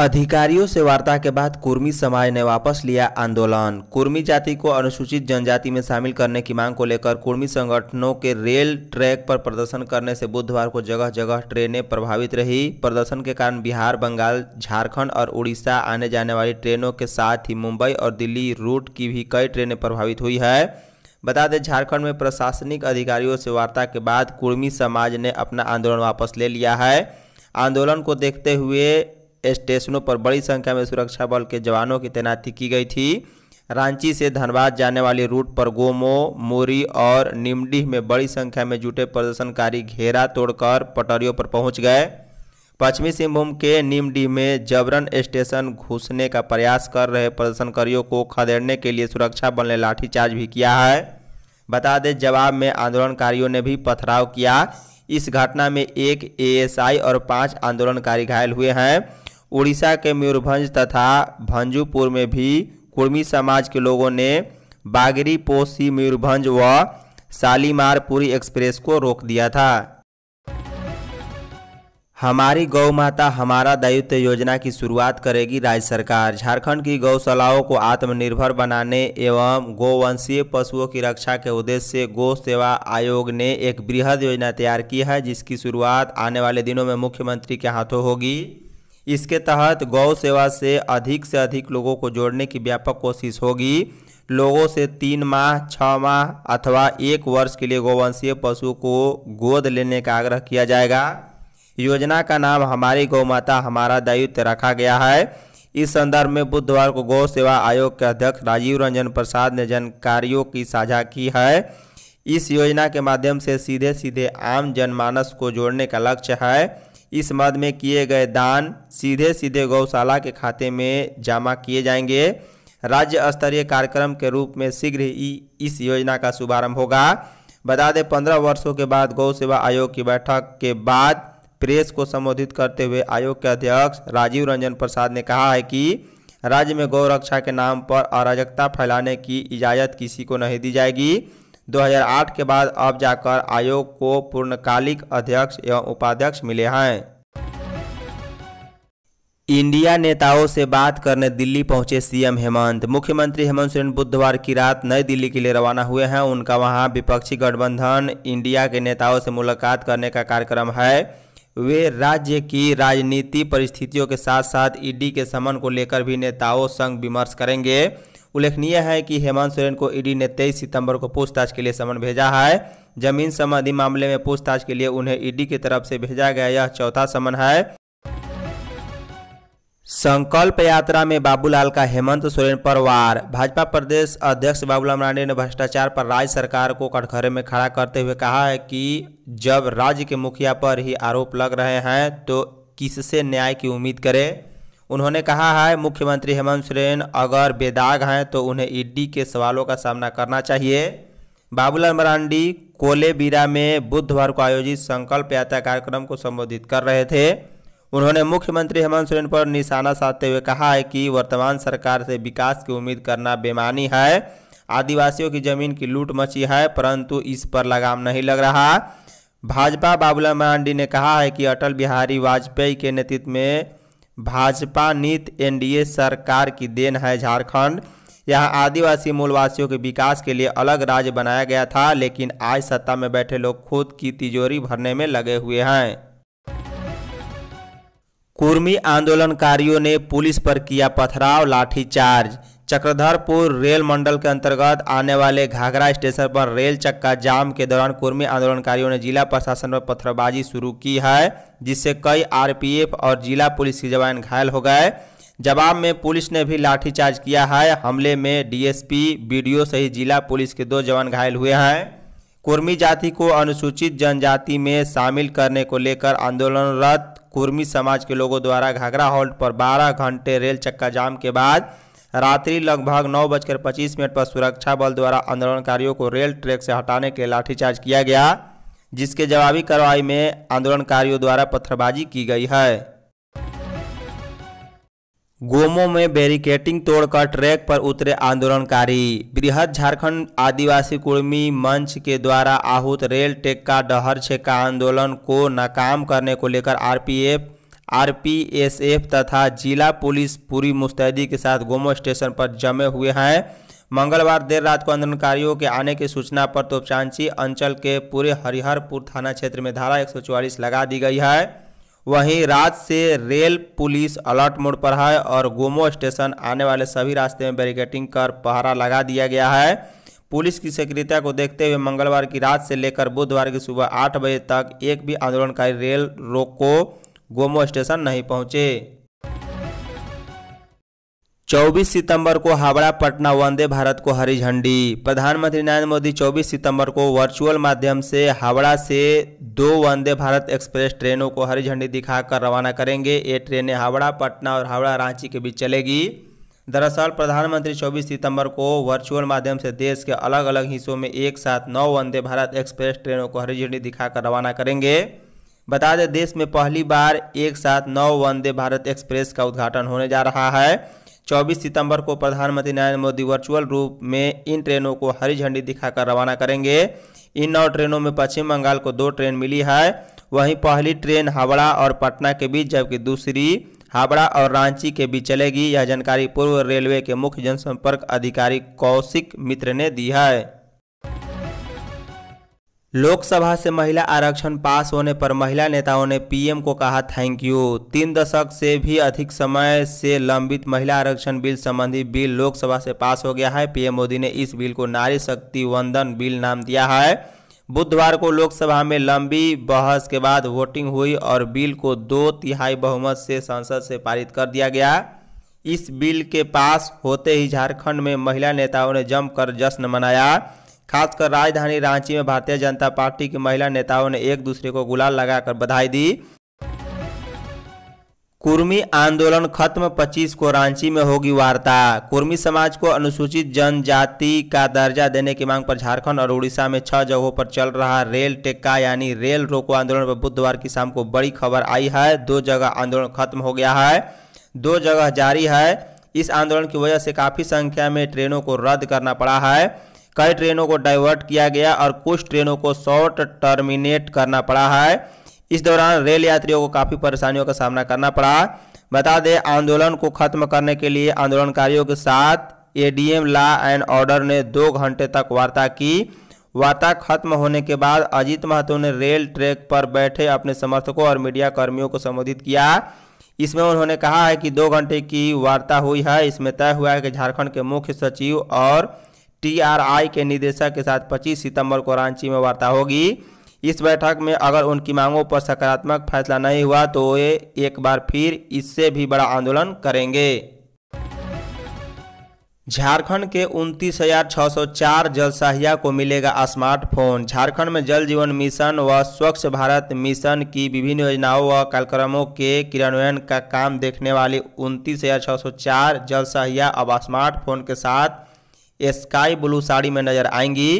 अधिकारियों से वार्ता के बाद कुर्मी समाज ने वापस लिया आंदोलन कुर्मी जाति को अनुसूचित जनजाति में शामिल करने की मांग को लेकर कुर्मी संगठनों के रेल ट्रैक पर प्रदर्शन करने से बुधवार को जगह जगह ट्रेनें प्रभावित रही प्रदर्शन के कारण बिहार बंगाल झारखंड और उड़ीसा आने जाने वाली ट्रेनों के साथ ही मुंबई और दिल्ली रूट की भी कई ट्रेनें प्रभावित हुई है बता दें झारखंड में प्रशासनिक अधिकारियों से वार्ता के बाद कुर्मी समाज ने अपना आंदोलन वापस ले लिया है आंदोलन को देखते हुए स्टेशनों पर बड़ी संख्या में सुरक्षा बल के जवानों की तैनाती की गई थी रांची से धनबाद जाने वाली रूट पर गोमो मोरी और निमडीह में बड़ी संख्या में जुटे प्रदर्शनकारी घेरा तोड़कर पटरियों पर पहुंच गए पश्चिमी सिंहभूम के निमडीह में जबरन स्टेशन घुसने का प्रयास कर रहे प्रदर्शनकारियों को खदेड़ने के लिए सुरक्षा बल ने लाठीचार्ज भी किया है बता दें जवाब में आंदोलनकारियों ने भी पथराव किया इस घटना में एक एएसआई और पांच आंदोलनकारी घायल हुए हैं उड़ीसा के मयूरभंज तथा भंजूपुर में भी कुर्मी समाज के लोगों ने बागरी पोसी मयूरभंज व शालीमारपुरी एक्सप्रेस को रोक दिया था हमारी गौ माता हमारा दायित्व योजना की शुरुआत करेगी राज्य सरकार झारखंड की गौशालाओं को आत्मनिर्भर बनाने एवं गौवंशीय पशुओं की रक्षा के उद्देश्य से गौ सेवा आयोग ने एक बृहद योजना तैयार की है जिसकी शुरुआत आने वाले दिनों में मुख्यमंत्री के हाथों होगी इसके तहत गौ सेवा से अधिक से अधिक लोगों को जोड़ने की व्यापक कोशिश होगी लोगों से तीन माह छः माह अथवा एक वर्ष के लिए गौवंशीय पशु को गोद लेने का आग्रह किया जाएगा योजना का नाम हमारी गौ माता हमारा दायित्व रखा गया है इस संदर्भ में बुधवार को गौ सेवा आयोग के अध्यक्ष राजीव रंजन प्रसाद ने जानकारियों की साझा की है इस योजना के माध्यम से सीधे सीधे आम जनमानस को जोड़ने का लक्ष्य है इस मद में किए गए दान सीधे सीधे गौशाला के खाते में जमा किए जाएंगे राज्य स्तरीय कार्यक्रम के रूप में शीघ्र ही इस योजना का शुभारंभ होगा बता दें पंद्रह वर्षों के बाद गौ सेवा आयोग की बैठक के बाद प्रेस को संबोधित करते हुए आयोग के अध्यक्ष राजीव रंजन प्रसाद ने कहा है कि राज्य में गौ रक्षा के नाम पर अराजकता फैलाने की इजाज़त किसी को नहीं दी जाएगी 2008 के बाद अब जाकर आयोग को पूर्णकालिक अध्यक्ष एवं उपाध्यक्ष मिले हैं इंडिया नेताओं से बात करने दिल्ली पहुंचे सीएम हेमंत मुख्यमंत्री हेमंत सोरेन बुधवार की रात नई दिल्ली के लिए रवाना हुए हैं उनका वहां विपक्षी गठबंधन इंडिया के नेताओं से मुलाकात करने का कार्यक्रम है वे राज्य की राजनीति परिस्थितियों के साथ साथ ईडी के समन को लेकर भी नेताओं संग विमर्श करेंगे उल्लेखनीय है कि हेमंत सोरेन को ईडी ने 23 सितंबर को पूछताछ के लिए समन भेजा है जमीन संबंधी मामले में पूछताछ के लिए उन्हें ईडी की तरफ से भेजा गया यह चौथा समन है संकल्प यात्रा में बाबूलाल का हेमंत सोरेन पर वार भाजपा प्रदेश अध्यक्ष बाबूलाल मरांडी ने भ्रष्टाचार पर राज्य सरकार को कटघरे में खड़ा करते हुए कहा है कि जब राज्य के मुखिया पर ही आरोप लग रहे हैं तो किससे न्याय की उम्मीद करें उन्होंने कहा है मुख्यमंत्री हेमंत सोरेन अगर बेदाग हैं तो उन्हें ईडी के सवालों का सामना करना चाहिए बाबूलाल मरांडी कोलेबीरा में बुधवार को आयोजित संकल्प यात्रा कार्यक्रम को संबोधित कर रहे थे उन्होंने मुख्यमंत्री हेमंत सोरेन पर निशाना साधते हुए कहा है कि वर्तमान सरकार से विकास की उम्मीद करना बेमानी है आदिवासियों की जमीन की लूट मची है परंतु इस पर लगाम नहीं लग रहा भाजपा बाबूलाल मरांडी ने कहा है कि अटल बिहारी वाजपेयी के नेतृत्व में भाजपा नीत एनडीए सरकार की देन है झारखंड यहां आदिवासी मूलवासियों के विकास के लिए अलग राज्य बनाया गया था लेकिन आज सत्ता में बैठे लोग खुद की तिजोरी भरने में लगे हुए हैं कुर्मी आंदोलनकारियों ने पुलिस पर किया पथराव लाठीचार्ज चक्रधरपुर रेल मंडल के अंतर्गत आने वाले घाघरा स्टेशन पर रेल चक्का जाम के दौरान कुर्मी आंदोलनकारियों ने जिला प्रशासन पर पत्थरबाजी शुरू की है जिससे कई आरपीएफ और जिला पुलिस के जवान घायल हो गए जवाब में पुलिस ने भी लाठीचार्ज किया है हमले में डीएसपी बीडीओ सहित जिला पुलिस के दो जवान घायल हुए हैं कुर्मी जाति को अनुसूचित जनजाति में शामिल करने को लेकर आंदोलनरत कुर्मी समाज के लोगों द्वारा घाघरा हॉल्ट पर 12 घंटे रेल चक्का जाम के बाद रात्रि लगभग नौ बजकर पच्चीस मिनट पर सुरक्षा बल द्वारा आंदोलनकारियों को रेल ट्रैक से हटाने के लाठीचार्ज किया गया जिसके जवाबी कार्रवाई में आंदोलनकारियों द्वारा पत्थरबाजी की गई है गोमो में बैरिकेटिंग तोड़कर ट्रैक पर उतरे आंदोलनकारी बृहद झारखंड आदिवासी कुर्मी मंच के द्वारा आहूत रेल टेक का डहर छेका आंदोलन को नाकाम करने को लेकर आरपीएफ आरपीएसएफ तथा जिला पुलिस पूरी मुस्तैदी के साथ गोमो स्टेशन पर जमे हुए हैं मंगलवार देर रात को आंदोलनकारियों के आने की सूचना पर तोपचांची अंचल के पूरे हरिहरपुर थाना क्षेत्र में धारा एक लगा दी गई है वहीं रात से रेल पुलिस अलर्ट मोड पर है और गोमो स्टेशन आने वाले सभी रास्ते में बैरिकेटिंग कर पहरा लगा दिया गया है पुलिस की सक्रियता को देखते हुए मंगलवार की रात से लेकर बुधवार की सुबह आठ बजे तक एक भी आंदोलनकारी रेल रोको गोमो स्टेशन नहीं पहुंचे 24 सितंबर को हावड़ा पटना वंदे भारत को हरी झंडी प्रधानमंत्री नरेंद्र मोदी 24 सितंबर को वर्चुअल माध्यम से हावड़ा से दो वंदे भारत एक्सप्रेस ट्रेनों को हरी झंडी दिखाकर रवाना करेंगे ये ट्रेनें हावड़ा पटना और हावड़ा रांची के बीच चलेगी दरअसल प्रधानमंत्री 24 सितंबर को वर्चुअल माध्यम से देश के अलग अलग हिस्सों में एक साथ नौ वंदे भारत एक्सप्रेस ट्रेनों को हरी झंडी दिखाकर रवाना करेंगे बता दें देश में पहली बार एक साथ नौ वंदे भारत एक्सप्रेस का उद्घाटन होने जा रहा है 24 सितंबर को प्रधानमंत्री नरेंद्र मोदी वर्चुअल रूप में इन ट्रेनों को हरी झंडी दिखाकर रवाना करेंगे इन नौ ट्रेनों में पश्चिम बंगाल को दो ट्रेन मिली है वहीं पहली ट्रेन हावड़ा और पटना के बीच जबकि दूसरी हावड़ा और रांची के बीच चलेगी यह जानकारी पूर्व रेलवे के मुख्य जनसंपर्क अधिकारी कौशिक मित्र ने दी है लोकसभा से महिला आरक्षण पास होने पर महिला नेताओं ने पीएम को कहा थैंक यू तीन दशक से भी अधिक समय से लंबित महिला आरक्षण बिल संबंधी बिल लोकसभा से पास हो गया है पीएम मोदी ने इस बिल को नारी शक्ति वंदन बिल नाम दिया है बुधवार को लोकसभा में लंबी बहस के बाद वोटिंग हुई और बिल को दो तिहाई बहुमत से संसद से पारित कर दिया गया इस बिल के पास होते ही झारखंड में महिला नेताओं ने जमकर जश्न मनाया खासकर राजधानी रांची में भारतीय जनता पार्टी की महिला नेताओं ने एक दूसरे को गुलाल लगाकर बधाई दी कुर्मी आंदोलन खत्म 25 को रांची में होगी वार्ता कुर्मी समाज को अनुसूचित जनजाति का दर्जा देने की मांग पर झारखंड और उड़ीसा में छह जगहों पर चल रहा रेल टेक्का यानी रेल रोको आंदोलन पर बुधवार की शाम को बड़ी खबर आई है दो जगह आंदोलन खत्म हो गया है दो जगह जारी है इस आंदोलन की वजह से काफ़ी संख्या में ट्रेनों को रद्द करना पड़ा है कई ट्रेनों को डाइवर्ट किया गया और कुछ ट्रेनों को शॉर्ट टर्मिनेट करना पड़ा है इस दौरान रेल यात्रियों को काफ़ी परेशानियों का सामना करना पड़ा बता दें आंदोलन को खत्म करने के लिए आंदोलनकारियों के साथ एडीएम ला एंड ऑर्डर ने दो घंटे तक वार्ता की वार्ता खत्म होने के बाद अजीत महतो ने रेल ट्रैक पर बैठे अपने समर्थकों और मीडिया कर्मियों को संबोधित किया इसमें उन्होंने कहा है कि दो घंटे की वार्ता हुई है इसमें तय हुआ है कि झारखंड के मुख्य सचिव और टीआरआई के निदेशक के साथ 25 सितंबर को रांची में वार्ता होगी इस बैठक में अगर उनकी मांगों पर सकारात्मक फैसला नहीं हुआ तो वे एक बार फिर इससे भी बड़ा आंदोलन करेंगे झारखंड के उनतीस हजार छः सौ चार को मिलेगा स्मार्टफोन झारखंड में जल जीवन मिशन व स्वच्छ भारत मिशन की विभिन्न योजनाओं व कार्यक्रमों के क्रियान्वयन का काम देखने वाली उनतीस हजार छः सौ चार जल सहिया अब स्मार्टफोन के साथ स्काई ब्लू साड़ी में नजर आएंगी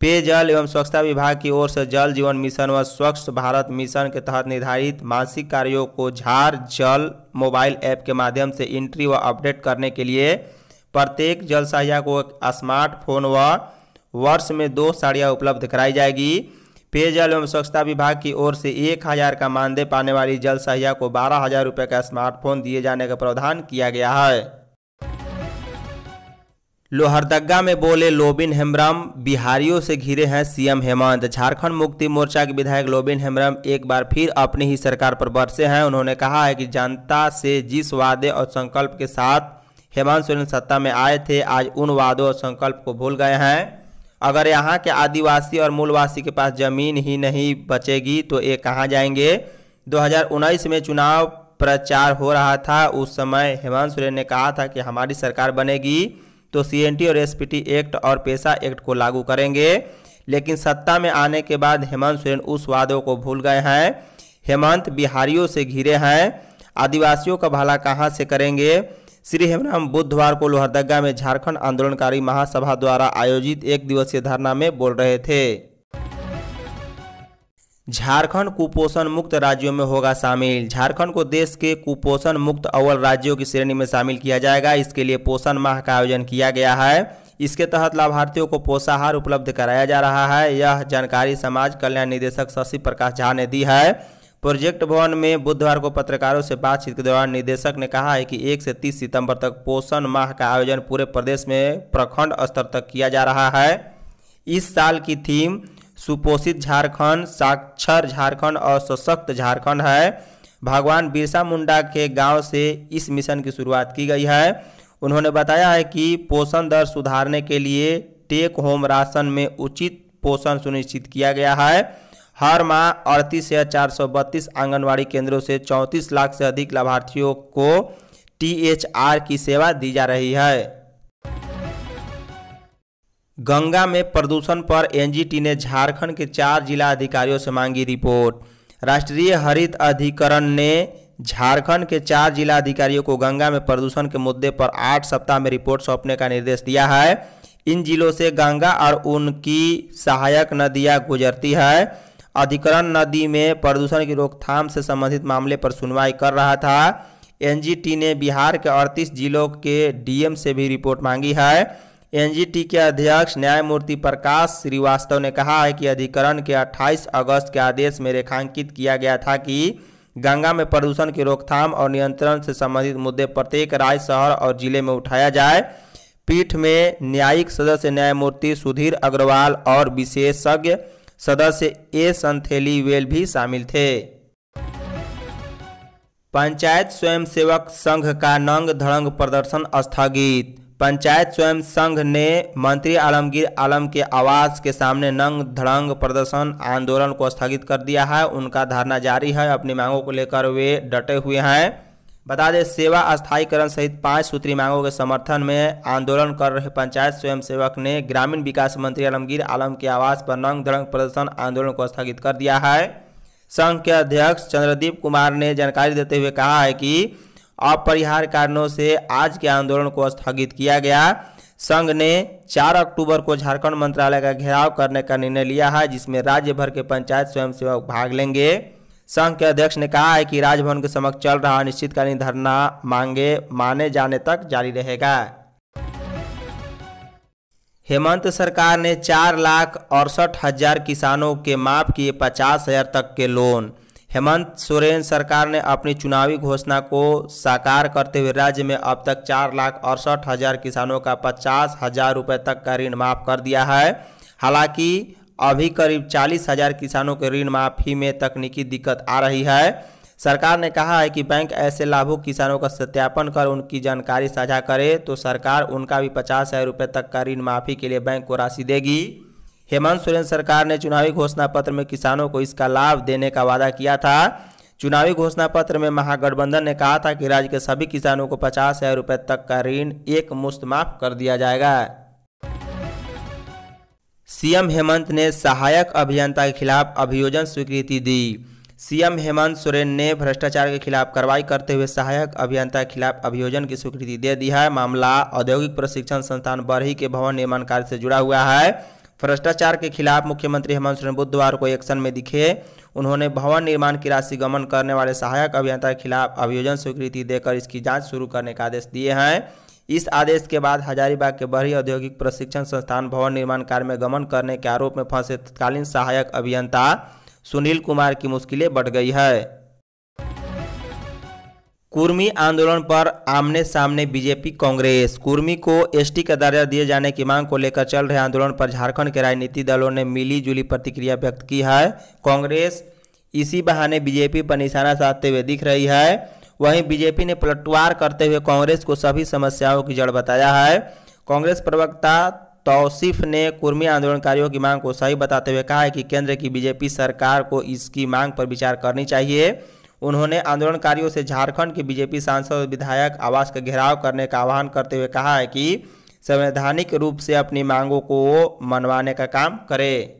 पेयजल एवं स्वच्छता विभाग की ओर से जल जीवन मिशन व स्वच्छ भारत मिशन के तहत निर्धारित मासिक कार्यों को झार जल मोबाइल ऐप के माध्यम से एंट्री व अपडेट करने के लिए प्रत्येक जल सहाया को स्मार्टफोन व वर्ष में दो साड़ियाँ उपलब्ध कराई जाएगी पेयजल एवं स्वच्छता विभाग की ओर से एक हज़ार का मानदेय पाने वाली जल सहाया को बारह हज़ार रुपये का स्मार्टफोन दिए जाने का प्रावधान किया गया है लोहरदगा में बोले लोबिन हेम्ब्रम बिहारियों से घिरे हैं सीएम हेमंत झारखंड मुक्ति मोर्चा के विधायक लोबिन हेम्ब्रम एक बार फिर अपनी ही सरकार पर बरसे हैं उन्होंने कहा है कि जनता से जिस वादे और संकल्प के साथ हेमंत सोरेन सत्ता में आए थे आज उन वादों और संकल्प को भूल गए हैं अगर यहाँ के आदिवासी और मूलवासी के पास जमीन ही नहीं बचेगी तो ये कहाँ जाएंगे दो में चुनाव प्रचार हो रहा था उस समय हेमंत सोरेन ने कहा था कि हमारी सरकार बनेगी तो सी और एस एक्ट और पेशा एक्ट को लागू करेंगे लेकिन सत्ता में आने के बाद हेमंत सोरेन उस वादों को भूल गए हैं हेमंत बिहारियों से घिरे हैं आदिवासियों का भला कहाँ से करेंगे श्री हेमराम बुधवार को लोहरदगा में झारखंड आंदोलनकारी महासभा द्वारा आयोजित एक दिवसीय धरना में बोल रहे थे झारखंड कुपोषण मुक्त राज्यों में होगा शामिल झारखंड को देश के कुपोषण मुक्त अव्वल राज्यों की श्रेणी में शामिल किया जाएगा इसके लिए पोषण माह का आयोजन किया गया है इसके तहत लाभार्थियों को पोषाहार उपलब्ध कराया जा रहा है यह जानकारी समाज कल्याण निदेशक शशि प्रकाश झा ने दी है प्रोजेक्ट भवन में बुधवार को पत्रकारों से बातचीत के दौरान निदेशक ने कहा है कि 1 से 30 सितंबर तक पोषण माह का आयोजन पूरे प्रदेश में प्रखंड स्तर तक किया जा रहा है इस साल की थीम सुपोषित झारखंड साक्षर झारखंड और सशक्त झारखंड है भगवान बिरसा मुंडा के गांव से इस मिशन की शुरुआत की गई है उन्होंने बताया है कि पोषण दर सुधारने के लिए टेक होम राशन में उचित पोषण सुनिश्चित किया गया है हर माह अड़तीस या चार सौ बत्तीस आंगनबाड़ी केंद्रों से चौंतीस लाख से अधिक लाभार्थियों को टीएचआर की सेवा दी जा रही है गंगा में प्रदूषण पर एनजीटी ने झारखंड के चार जिला अधिकारियों से मांगी रिपोर्ट राष्ट्रीय हरित अधिकरण ने झारखंड के चार जिला अधिकारियों को गंगा में प्रदूषण के मुद्दे पर आठ सप्ताह में रिपोर्ट सौंपने का निर्देश दिया है इन जिलों से गंगा और उनकी सहायक नदियाँ गुजरती है अधिकरण नदी में प्रदूषण की रोकथाम से संबंधित मामले पर सुनवाई कर रहा था एनजीटी ने बिहार के अड़तीस जिलों के डीएम से भी रिपोर्ट मांगी है एनजीटी के अध्यक्ष न्यायमूर्ति प्रकाश श्रीवास्तव ने कहा है कि अधिकरण के 28 अगस्त के आदेश में रेखांकित किया गया था कि गंगा में प्रदूषण की रोकथाम और नियंत्रण से संबंधित मुद्दे प्रत्येक राज्य शहर और जिले में उठाया जाए पीठ में न्यायिक सदस्य न्यायमूर्ति सुधीर अग्रवाल और विशेषज्ञ सदस्य ए संथेली वेल भी शामिल थे पंचायत स्वयंसेवक संघ का नंग धड़ंग प्रदर्शन स्थगित पंचायत स्वयं संघ ने मंत्री आलमगीर आलम के आवास के सामने नंग धड़ंग प्रदर्शन आंदोलन को स्थगित कर दिया है उनका धरना जारी है अपनी मांगों को लेकर वे डटे हुए हैं बता दें सेवा स्थायीकरण सहित पांच सूत्री मांगों के समर्थन में आंदोलन कर रहे पंचायत स्वयंसेवक ने ग्रामीण विकास मंत्री आलमगीर आलम के आवास पर नंग धड़ंग प्रदर्शन आंदोलन को स्थगित कर दिया है संघ के अध्यक्ष चंद्रदीप कुमार ने जानकारी देते हुए कहा है कि अपरिहार्य कारणों से आज के आंदोलन को स्थगित किया गया संघ ने 4 अक्टूबर को झारखंड मंत्रालय का घेराव करने का निर्णय लिया है जिसमें राज्य भर के पंचायत स्वयंसेवक भाग लेंगे संघ के अध्यक्ष ने कहा है कि राजभवन के समक्ष चल रहा अनिश्चितकालीन धरना मांगे माने जाने तक जारी रहेगा हेमंत सरकार ने चार लाख अड़सठ हजार किसानों के माफ किए पचास हजार तक के लोन हेमंत सोरेन सरकार ने अपनी चुनावी घोषणा को साकार करते हुए राज्य में अब तक चार लाख अड़सठ हज़ार किसानों का पचास हज़ार रुपये तक का ऋण माफ़ कर दिया है हालांकि अभी करीब चालीस हज़ार किसानों के ऋण माफ़ी में तकनीकी दिक्कत आ रही है सरकार ने कहा है कि बैंक ऐसे लाभुक किसानों का सत्यापन कर उनकी जानकारी साझा करे तो सरकार उनका भी पचास हज़ार रुपये तक का ऋण माफ़ी के लिए बैंक को राशि देगी हेमंत सोरेन सरकार ने चुनावी घोषणा पत्र में किसानों को इसका लाभ देने का वादा किया था चुनावी घोषणा पत्र में महागठबंधन ने कहा था कि राज्य के सभी किसानों को पचास हजार रुपये तक का ऋण एक मुश्त माफ कर दिया जाएगा सीएम हेमंत ने सहायक अभियंता के खिलाफ अभियोजन स्वीकृति दी सीएम हेमंत सोरेन ने भ्रष्टाचार के खिलाफ कार्रवाई करते हुए सहायक अभियंता के खिलाफ अभियोजन की स्वीकृति दे दी है मामला औद्योगिक प्रशिक्षण संस्थान बरही के भवन निर्माण कार्य से जुड़ा हुआ है भ्रष्टाचार के खिलाफ मुख्यमंत्री हेमंत सोरेन बुधवार को एक्शन में दिखे उन्होंने भवन निर्माण की राशि गमन करने वाले सहायक अभियंता के खिलाफ अभियोजन स्वीकृति देकर इसकी जांच शुरू करने का आदेश दिए हैं इस आदेश के बाद हजारीबाग के बड़ी औद्योगिक प्रशिक्षण संस्थान भवन निर्माण कार्य में गमन करने के आरोप में फंसे तत्कालीन सहायक अभियंता सुनील कुमार की मुश्किलें बढ़ गई है कुर्मी आंदोलन पर आमने सामने बीजेपी कांग्रेस कुर्मी को एसटी का दर्जा दिए जाने की मांग को लेकर चल रहे आंदोलन पर झारखंड के राजनीतिक दलों ने मिली जुली प्रतिक्रिया व्यक्त की है कांग्रेस इसी बहाने बीजेपी पर निशाना साधते हुए दिख रही है वहीं बीजेपी ने पलटवार करते हुए कांग्रेस को सभी समस्याओं की जड़ बताया है कांग्रेस प्रवक्ता तौसीफ ने कुर्मी आंदोलनकारियों की मांग को सही बताते हुए कहा है कि केंद्र की बीजेपी सरकार को इसकी मांग पर विचार करनी चाहिए उन्होंने आंदोलनकारियों से झारखंड के बीजेपी सांसद और विधायक आवास का घेराव करने का आह्वान करते हुए कहा है कि संवैधानिक रूप से अपनी मांगों को मनवाने का काम करें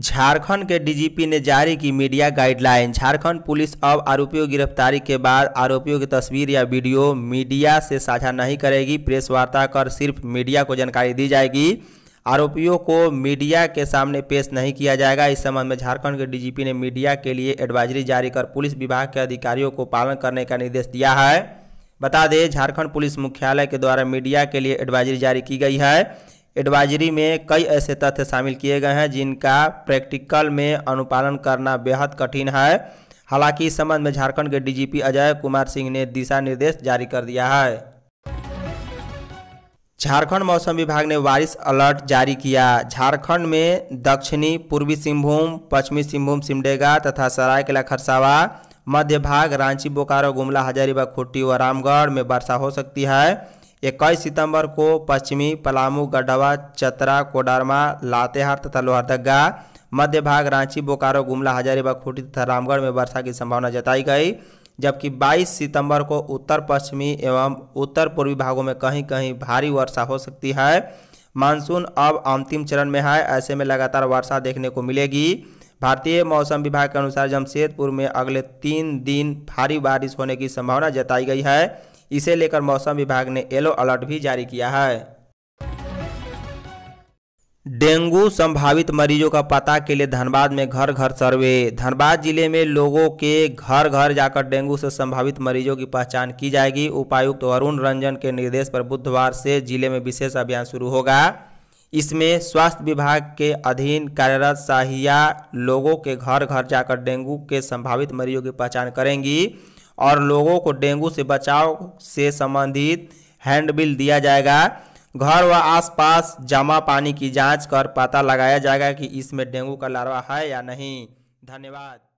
झारखंड के डीजीपी ने जारी की मीडिया गाइडलाइन झारखंड पुलिस अब आरोपियों की गिरफ्तारी के बाद आरोपियों की तस्वीर या वीडियो मीडिया से साझा नहीं करेगी प्रेस वार्ता कर सिर्फ मीडिया को जानकारी दी जाएगी आरोपियों को मीडिया के सामने पेश नहीं किया जाएगा इस संबंध में झारखंड के डीजीपी ने मीडिया के लिए एडवाइजरी जारी कर पुलिस विभाग के अधिकारियों को पालन करने का निर्देश दिया है बता दें झारखंड पुलिस मुख्यालय के द्वारा मीडिया के लिए एडवाइजरी जारी की गई है एडवाइजरी में कई ऐसे तथ्य शामिल किए गए हैं जिनका प्रैक्टिकल में अनुपालन करना बेहद कठिन है हालांकि इस संबंध में झारखंड के डीजीपी अजय कुमार सिंह ने दिशा निर्देश जारी कर दिया है झारखंड मौसम विभाग ने बारिश अलर्ट जारी किया झारखंड में दक्षिणी पूर्वी सिंहभूम पश्चिमी सिंहभूम सिमडेगा तथा सरायकेला खरसावा मध्य भाग रांची बोकारो गुमला हजारीबाग खुट्टी व रामगढ़ में वर्षा हो सकती है इक्कीस सितंबर को पश्चिमी पलामू गढ़वा चतरा कोडरमा लातेहार तथा लोहरदगा मध्य भाग रांची बोकारो गुमला हजारीबाग खुट्टी तथा रामगढ़ में वर्षा की संभावना जताई गई जबकि 22 सितंबर को उत्तर पश्चिमी एवं उत्तर पूर्वी भागों में कहीं कहीं भारी वर्षा हो सकती है मानसून अब अंतिम चरण में है ऐसे में लगातार वर्षा देखने को मिलेगी भारतीय मौसम विभाग के अनुसार जमशेदपुर में अगले तीन दिन भारी बारिश होने की संभावना जताई गई है इसे लेकर मौसम विभाग ने येलो अलर्ट भी जारी किया है डेंगू संभावित मरीजों का पता के लिए धनबाद में घर घर सर्वे धनबाद जिले में लोगों के घर घर जाकर डेंगू से संभावित मरीजों की पहचान की जाएगी उपायुक्त अरुण रंजन के निर्देश पर बुधवार से जिले में विशेष अभियान शुरू होगा इसमें स्वास्थ्य विभाग के अधीन कार्यरत सहिया लोगों के घर घर जाकर डेंगू के संभावित मरीजों की पहचान करेंगी और लोगों को डेंगू से बचाव से संबंधित हैंडबिल दिया जाएगा घर व आसपास जमा पानी की जांच कर पता लगाया जाएगा कि इसमें डेंगू का लार्वा है या नहीं धन्यवाद